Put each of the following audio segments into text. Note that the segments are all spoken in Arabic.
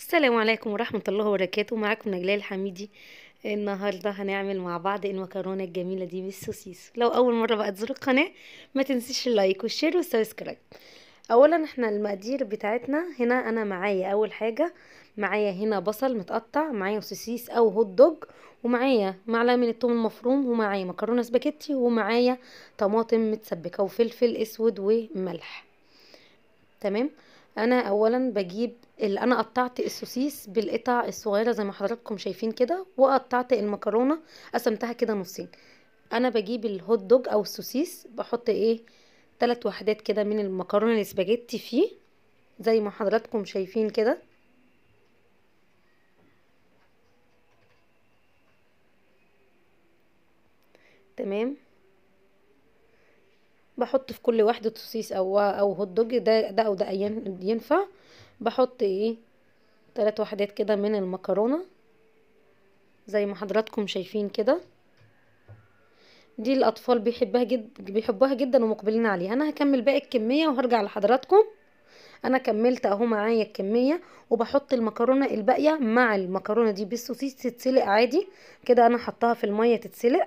السلام عليكم ورحمة الله وبركاته معاكم نجلاء الحميدي النهاردة هنعمل مع بعض المكرونة الجميلة دي بالسوسيس لو أول مرة بقى تزور القناة ما تنسيش اللايك والشير والسبسكرايب أولا احنا المقادير بتاعتنا هنا أنا معايا أول حاجة معايا هنا بصل متقطع معايا سوسيس أو هوت دوج ومعايا معلقة من التوم المفروم ومعايا مكرونة سباكيتي ومعايا طماطم متسبكة وفلفل أسود وملح تمام انا اولا بجيب اللي انا قطعت السوسيس بالقطع الصغيره زي ما حضراتكم شايفين كده وقطعت المكرونه قسمتها كده نصين انا بجيب الهوت دوج او السوسيس بحط ايه ثلاث وحدات كده من المكرونه الاسباجيتي فيه زي ما حضراتكم شايفين كده تمام بحط في كل واحدة سوسيس او او هوت دوج ده ده او ده ينفع بحط ايه تلات وحدات كده من المكرونة زي ما حضراتكم شايفين كده دي الاطفال بيحبها جد بيحبوها جدا ومقبلين عليها انا هكمل باقي الكميه وهرجع لحضراتكم انا كملت اهو معايا الكميه وبحط المكرونه الباقيه مع المكرونه دي بالسوسيس تتسلق عادي كده انا حطها في الميه تتسلق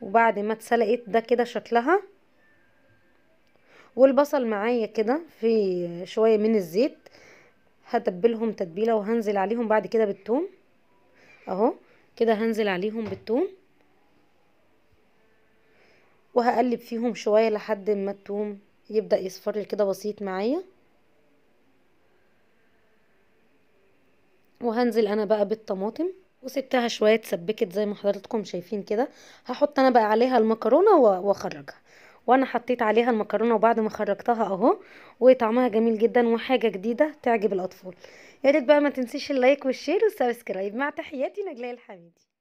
وبعد ما اتسلقت ده كده شكلها والبصل معايا كده في شوية من الزيت هتبلهم تتبيلة وهنزل عليهم بعد كده بالتوم اهو كده هنزل عليهم بالتوم وهقلب فيهم شوية لحد ما التوم يبدأ يصفر كده بسيط معايا وهنزل انا بقى بالطماطم وسبتها شويه اتسبكت زي ما حضرتكم شايفين كده هحط انا بقى عليها المكرونه واخرجها وانا حطيت عليها المكرونه وبعد ما خرجتها اهو وطعمها جميل جدا وحاجه جديده تعجب الاطفال ياريت بقى ما تنسيش اللايك والشير والسبسكرايب مع تحياتي نجلاء الحميدي